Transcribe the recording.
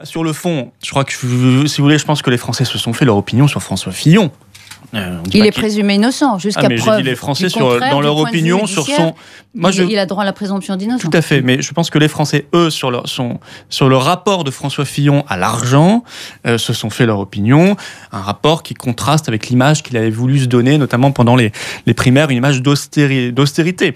Bah, sur le fond, je crois que, si vous voulez, je pense que les Français se sont fait leur opinion sur François Fillon. Euh, il est présumé innocent jusqu'à ah, preuve. les Français dans leur opinion sur son. Moi, il, a droit à la présomption d'innocence. Tout à fait, mais je pense que les Français, eux, sur leur sur le rapport de François Fillon à l'argent, euh, se sont fait leur opinion. Un rapport qui contraste avec l'image qu'il avait voulu se donner, notamment pendant les, les primaires, une image d'austérité.